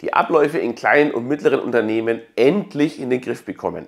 die Abläufe in kleinen und mittleren Unternehmen endlich in den Griff bekommen.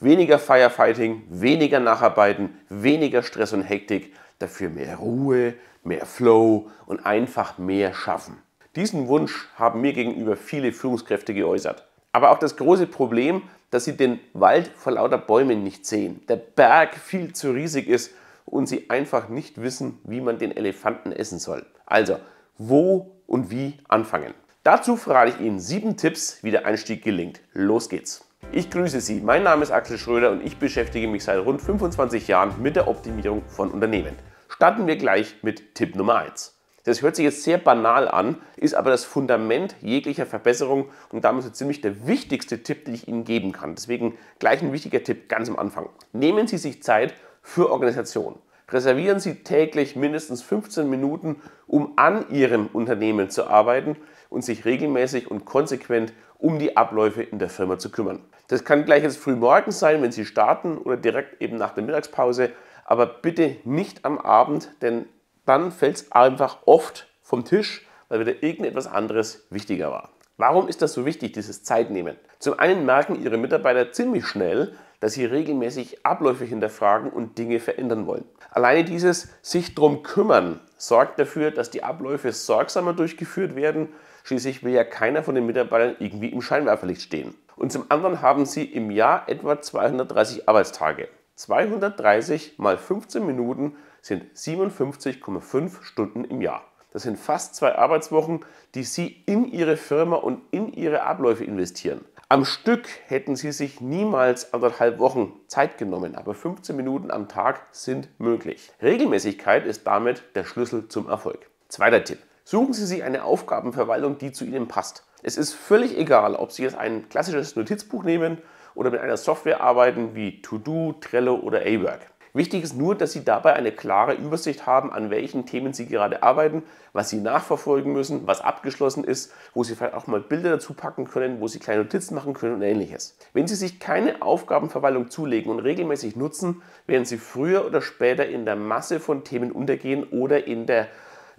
Weniger Firefighting, weniger Nacharbeiten, weniger Stress und Hektik, dafür mehr Ruhe, mehr Flow und einfach mehr Schaffen. Diesen Wunsch haben mir gegenüber viele Führungskräfte geäußert. Aber auch das große Problem, dass sie den Wald vor lauter Bäumen nicht sehen, der Berg viel zu riesig ist und sie einfach nicht wissen, wie man den Elefanten essen soll. Also, wo und wie anfangen? Dazu verrate ich Ihnen sieben Tipps, wie der Einstieg gelingt. Los geht's! Ich grüße Sie, mein Name ist Axel Schröder und ich beschäftige mich seit rund 25 Jahren mit der Optimierung von Unternehmen. Starten wir gleich mit Tipp Nummer 1. Das hört sich jetzt sehr banal an, ist aber das Fundament jeglicher Verbesserung und damit so ziemlich der wichtigste Tipp, den ich Ihnen geben kann. Deswegen gleich ein wichtiger Tipp ganz am Anfang. Nehmen Sie sich Zeit für Organisation. Reservieren Sie täglich mindestens 15 Minuten, um an Ihrem Unternehmen zu arbeiten, und sich regelmäßig und konsequent um die Abläufe in der Firma zu kümmern. Das kann gleich jetzt früh morgens sein, wenn Sie starten oder direkt eben nach der Mittagspause, aber bitte nicht am Abend, denn dann fällt es einfach oft vom Tisch, weil wieder irgendetwas anderes wichtiger war. Warum ist das so wichtig, dieses Zeitnehmen? Zum einen merken Ihre Mitarbeiter ziemlich schnell, dass sie regelmäßig Abläufe hinterfragen und Dinge verändern wollen. Alleine dieses sich drum kümmern sorgt dafür, dass die Abläufe sorgsamer durchgeführt werden, Schließlich will ja keiner von den Mitarbeitern irgendwie im Scheinwerferlicht stehen. Und zum anderen haben sie im Jahr etwa 230 Arbeitstage. 230 mal 15 Minuten sind 57,5 Stunden im Jahr. Das sind fast zwei Arbeitswochen, die Sie in Ihre Firma und in Ihre Abläufe investieren. Am Stück hätten Sie sich niemals anderthalb Wochen Zeit genommen, aber 15 Minuten am Tag sind möglich. Regelmäßigkeit ist damit der Schlüssel zum Erfolg. Zweiter Tipp. Suchen Sie sich eine Aufgabenverwaltung, die zu Ihnen passt. Es ist völlig egal, ob Sie jetzt ein klassisches Notizbuch nehmen oder mit einer Software arbeiten wie To-Do, Trello oder A-Work. Wichtig ist nur, dass Sie dabei eine klare Übersicht haben, an welchen Themen Sie gerade arbeiten, was Sie nachverfolgen müssen, was abgeschlossen ist, wo Sie vielleicht auch mal Bilder dazu packen können, wo Sie kleine Notizen machen können und ähnliches. Wenn Sie sich keine Aufgabenverwaltung zulegen und regelmäßig nutzen, werden Sie früher oder später in der Masse von Themen untergehen oder in der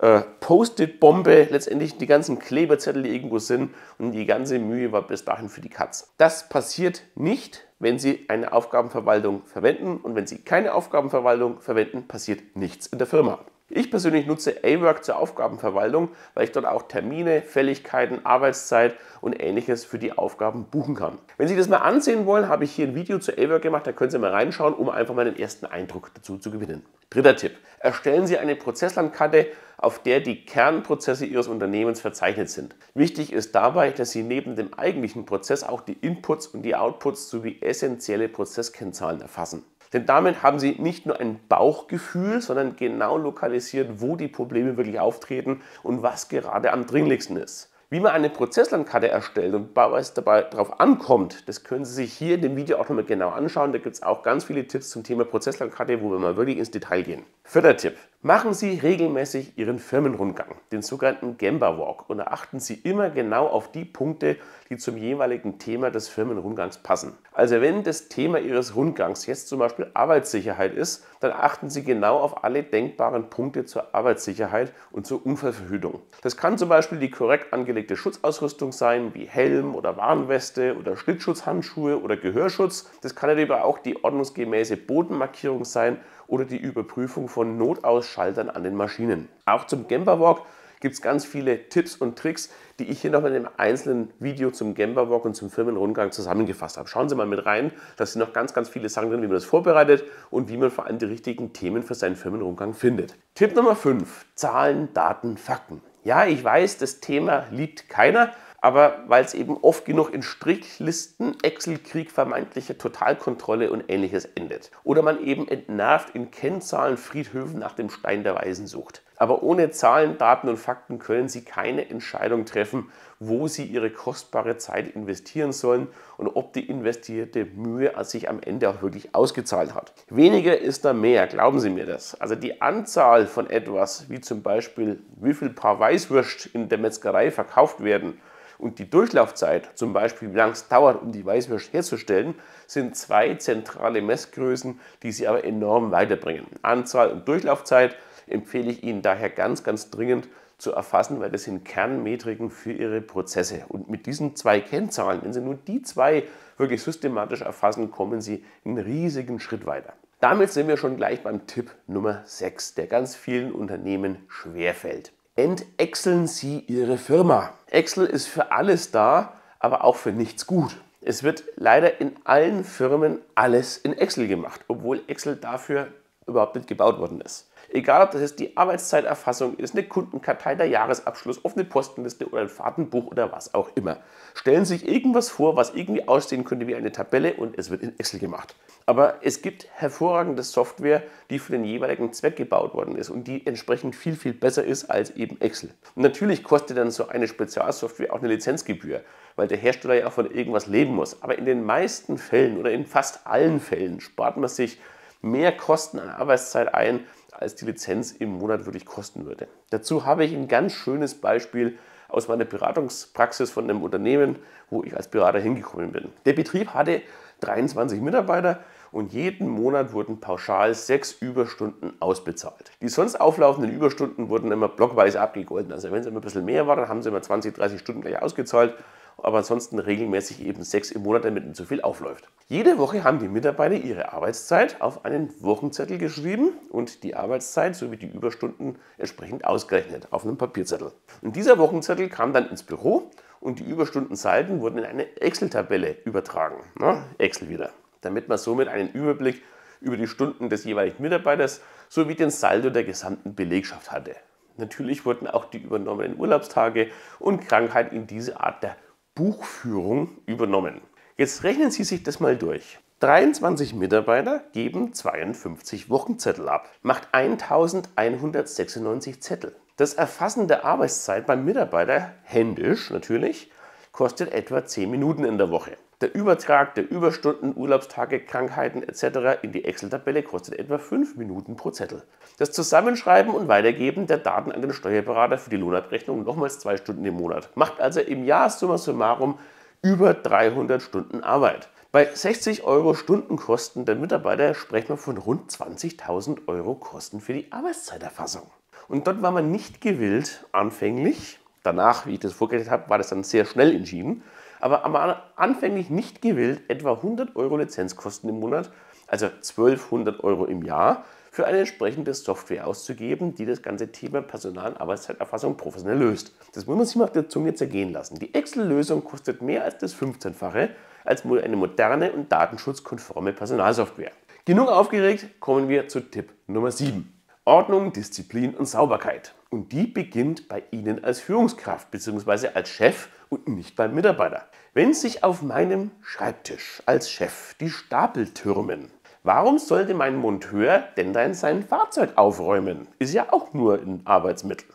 äh, Post-it-Bombe, letztendlich die ganzen Kleberzettel, die irgendwo sind und die ganze Mühe war bis dahin für die Katz. Das passiert nicht, wenn Sie eine Aufgabenverwaltung verwenden und wenn Sie keine Aufgabenverwaltung verwenden, passiert nichts in der Firma. Ich persönlich nutze A-Work zur Aufgabenverwaltung, weil ich dort auch Termine, Fälligkeiten, Arbeitszeit und ähnliches für die Aufgaben buchen kann. Wenn Sie das mal ansehen wollen, habe ich hier ein Video zu A-Work gemacht, da können Sie mal reinschauen, um einfach mal den ersten Eindruck dazu zu gewinnen. Dritter Tipp. Erstellen Sie eine Prozesslandkarte, auf der die Kernprozesse Ihres Unternehmens verzeichnet sind. Wichtig ist dabei, dass Sie neben dem eigentlichen Prozess auch die Inputs und die Outputs sowie essentielle Prozesskennzahlen erfassen. Denn damit haben Sie nicht nur ein Bauchgefühl, sondern genau lokalisiert, wo die Probleme wirklich auftreten und was gerade am dringlichsten ist. Wie man eine Prozesslandkarte erstellt und was dabei darauf ankommt, das können Sie sich hier in dem Video auch nochmal genau anschauen. Da gibt es auch ganz viele Tipps zum Thema Prozesslandkarte, wo wir mal wirklich ins Detail gehen. Vierter Tipp. Machen Sie regelmäßig Ihren Firmenrundgang, den sogenannten Gemba Walk, und achten Sie immer genau auf die Punkte, die zum jeweiligen Thema des Firmenrundgangs passen. Also wenn das Thema Ihres Rundgangs jetzt zum Beispiel Arbeitssicherheit ist, dann achten Sie genau auf alle denkbaren Punkte zur Arbeitssicherheit und zur Unfallverhütung. Das kann zum Beispiel die korrekt angelegte Schutzausrüstung sein, wie Helm oder Warnweste oder Schlittschutzhandschuhe oder Gehörschutz. Das kann aber auch die ordnungsgemäße Bodenmarkierung sein oder die Überprüfung von Notausschüssen Schaltern an den Maschinen. Auch zum Gemba gibt es ganz viele Tipps und Tricks, die ich hier noch in einem einzelnen Video zum Gemba und zum Firmenrundgang zusammengefasst habe. Schauen Sie mal mit rein, da sind noch ganz, ganz viele Sachen drin, wie man das vorbereitet und wie man vor allem die richtigen Themen für seinen Firmenrundgang findet. Tipp Nummer 5, Zahlen, Daten, Fakten. Ja, ich weiß, das Thema liebt keiner, aber weil es eben oft genug in Strichlisten, Excel-Krieg, vermeintliche Totalkontrolle und ähnliches endet. Oder man eben entnervt in Kennzahlen Friedhöfen nach dem Stein der Weisen sucht. Aber ohne Zahlen, Daten und Fakten können Sie keine Entscheidung treffen, wo Sie Ihre kostbare Zeit investieren sollen und ob die investierte Mühe sich am Ende auch wirklich ausgezahlt hat. Weniger ist da mehr, glauben Sie mir das. Also die Anzahl von etwas, wie zum Beispiel, wie viel Paar Weißwürst in der Metzgerei verkauft werden und die Durchlaufzeit, zum Beispiel wie lange es dauert, um die Weißwürsch herzustellen, sind zwei zentrale Messgrößen, die Sie aber enorm weiterbringen. Anzahl und Durchlaufzeit empfehle ich Ihnen daher ganz, ganz dringend zu erfassen, weil das sind Kernmetriken für Ihre Prozesse. Und mit diesen zwei Kennzahlen, wenn Sie nur die zwei wirklich systematisch erfassen, kommen Sie einen riesigen Schritt weiter. Damit sind wir schon gleich beim Tipp Nummer 6, der ganz vielen Unternehmen schwerfällt entexeln Sie Ihre Firma. Excel ist für alles da, aber auch für nichts gut. Es wird leider in allen Firmen alles in Excel gemacht, obwohl Excel dafür überhaupt nicht gebaut worden ist. Egal, ob das jetzt die Arbeitszeiterfassung ist, eine Kundenkartei, der Jahresabschluss, offene Postenliste oder ein Fahrtenbuch oder was auch immer. Stellen Sie sich irgendwas vor, was irgendwie aussehen könnte wie eine Tabelle und es wird in Excel gemacht. Aber es gibt hervorragende Software, die für den jeweiligen Zweck gebaut worden ist und die entsprechend viel, viel besser ist als eben Excel. natürlich kostet dann so eine Spezialsoftware auch eine Lizenzgebühr, weil der Hersteller ja auch von irgendwas leben muss. Aber in den meisten Fällen oder in fast allen Fällen spart man sich mehr Kosten an Arbeitszeit ein, als die Lizenz im Monat wirklich kosten würde. Dazu habe ich ein ganz schönes Beispiel aus meiner Beratungspraxis von einem Unternehmen, wo ich als Berater hingekommen bin. Der Betrieb hatte 23 Mitarbeiter und jeden Monat wurden pauschal sechs Überstunden ausbezahlt. Die sonst auflaufenden Überstunden wurden immer blockweise abgegolten. Also wenn es immer ein bisschen mehr war, dann haben sie immer 20, 30 Stunden gleich ausgezahlt aber ansonsten regelmäßig eben sechs im Monat, damit nicht zu viel aufläuft. Jede Woche haben die Mitarbeiter ihre Arbeitszeit auf einen Wochenzettel geschrieben und die Arbeitszeit sowie die Überstunden entsprechend ausgerechnet auf einem Papierzettel. Und dieser Wochenzettel kam dann ins Büro und die Überstundensalden wurden in eine Excel-Tabelle übertragen. Ne? Excel wieder. Damit man somit einen Überblick über die Stunden des jeweiligen Mitarbeiters sowie den Saldo der gesamten Belegschaft hatte. Natürlich wurden auch die übernommenen Urlaubstage und Krankheit in diese Art der Buchführung übernommen. Jetzt rechnen Sie sich das mal durch. 23 Mitarbeiter geben 52 Wochenzettel ab, macht 1196 Zettel. Das Erfassen der Arbeitszeit beim Mitarbeiter, händisch natürlich, kostet etwa 10 Minuten in der Woche. Der Übertrag der Überstunden, Urlaubstage, Krankheiten etc. in die Excel-Tabelle kostet etwa 5 Minuten pro Zettel. Das Zusammenschreiben und Weitergeben der Daten an den Steuerberater für die Lohnabrechnung nochmals 2 Stunden im Monat. Macht also im Jahr summa summarum über 300 Stunden Arbeit. Bei 60 Euro Stundenkosten der Mitarbeiter sprechen wir von rund 20.000 Euro Kosten für die Arbeitszeiterfassung. Und dort war man nicht gewillt, anfänglich, danach, wie ich das vorgerechnet habe, war das dann sehr schnell entschieden, aber am anfänglich nicht gewillt, etwa 100 Euro Lizenzkosten im Monat, also 1200 Euro im Jahr, für eine entsprechende Software auszugeben, die das ganze Thema Personal- und Arbeitszeiterfassung professionell löst. Das muss man sich mal auf der Zunge zergehen lassen. Die Excel-Lösung kostet mehr als das 15-fache als eine moderne und datenschutzkonforme Personalsoftware. Genug aufgeregt, kommen wir zu Tipp Nummer 7. Ordnung, Disziplin und Sauberkeit. Und die beginnt bei Ihnen als Führungskraft bzw. als Chef und nicht beim Mitarbeiter. Wenn sich auf meinem Schreibtisch als Chef die Stapel türmen, warum sollte mein Monteur denn dann sein Fahrzeug aufräumen? Ist ja auch nur ein Arbeitsmittel.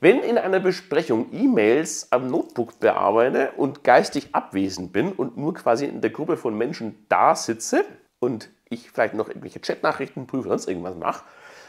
Wenn in einer Besprechung E-Mails am Notebook bearbeite und geistig abwesend bin und nur quasi in der Gruppe von Menschen da sitze und ich vielleicht noch irgendwelche Chatnachrichten prüfe, oder sonst irgendwas mache,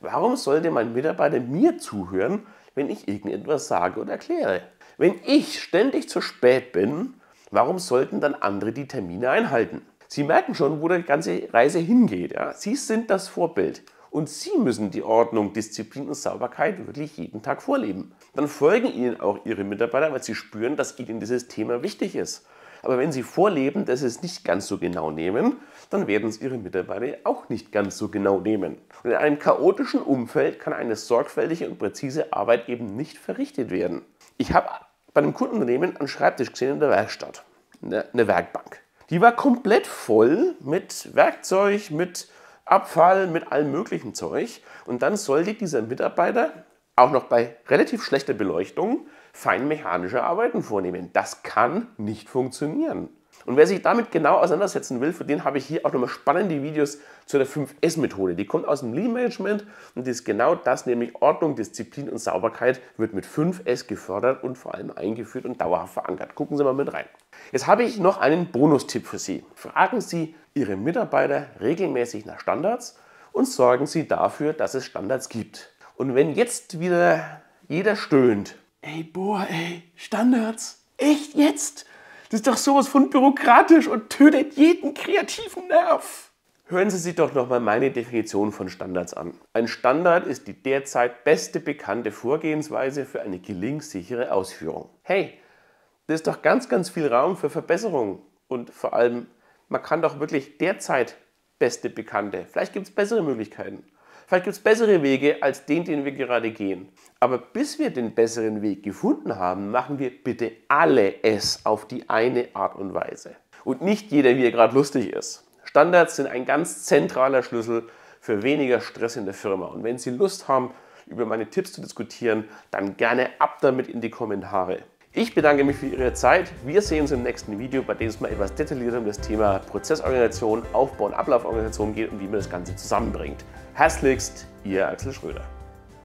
Warum sollte mein Mitarbeiter mir zuhören, wenn ich irgendetwas sage oder erkläre? Wenn ich ständig zu spät bin, warum sollten dann andere die Termine einhalten? Sie merken schon, wo die ganze Reise hingeht. Ja? Sie sind das Vorbild. Und Sie müssen die Ordnung, Disziplin und Sauberkeit wirklich jeden Tag vorleben. Dann folgen Ihnen auch Ihre Mitarbeiter, weil sie spüren, dass Ihnen dieses Thema wichtig ist. Aber wenn Sie vorleben, dass Sie es nicht ganz so genau nehmen, dann werden es Ihre Mitarbeiter auch nicht ganz so genau nehmen. Und in einem chaotischen Umfeld kann eine sorgfältige und präzise Arbeit eben nicht verrichtet werden. Ich habe bei einem Kundenunternehmen einen Schreibtisch gesehen in der Werkstatt, eine Werkbank. Die war komplett voll mit Werkzeug, mit Abfall, mit allem möglichen Zeug. Und dann sollte dieser Mitarbeiter, auch noch bei relativ schlechter Beleuchtung, feinmechanische Arbeiten vornehmen. Das kann nicht funktionieren. Und wer sich damit genau auseinandersetzen will, für den habe ich hier auch nochmal spannende Videos zu der 5S-Methode. Die kommt aus dem Lean-Management und ist genau das, nämlich Ordnung, Disziplin und Sauberkeit wird mit 5S gefördert und vor allem eingeführt und dauerhaft verankert. Gucken Sie mal mit rein. Jetzt habe ich noch einen Bonustipp für Sie. Fragen Sie Ihre Mitarbeiter regelmäßig nach Standards und sorgen Sie dafür, dass es Standards gibt. Und wenn jetzt wieder jeder stöhnt, Ey, boah, ey, Standards. Echt jetzt? Das ist doch sowas von bürokratisch und tötet jeden kreativen Nerv. Hören Sie sich doch nochmal meine Definition von Standards an. Ein Standard ist die derzeit beste bekannte Vorgehensweise für eine gelingssichere Ausführung. Hey, da ist doch ganz, ganz viel Raum für Verbesserungen. Und vor allem, man kann doch wirklich derzeit beste bekannte. Vielleicht gibt es bessere Möglichkeiten. Vielleicht gibt es bessere Wege als den, den wir gerade gehen. Aber bis wir den besseren Weg gefunden haben, machen wir bitte alle es auf die eine Art und Weise. Und nicht jeder, wie er gerade lustig ist. Standards sind ein ganz zentraler Schlüssel für weniger Stress in der Firma. Und wenn Sie Lust haben, über meine Tipps zu diskutieren, dann gerne ab damit in die Kommentare. Ich bedanke mich für Ihre Zeit. Wir sehen uns im nächsten Video, bei dem es mal etwas detaillierter um das Thema Prozessorganisation, Aufbau und Ablauforganisation geht und wie man das Ganze zusammenbringt. Herzlichst, Ihr Axel Schröder.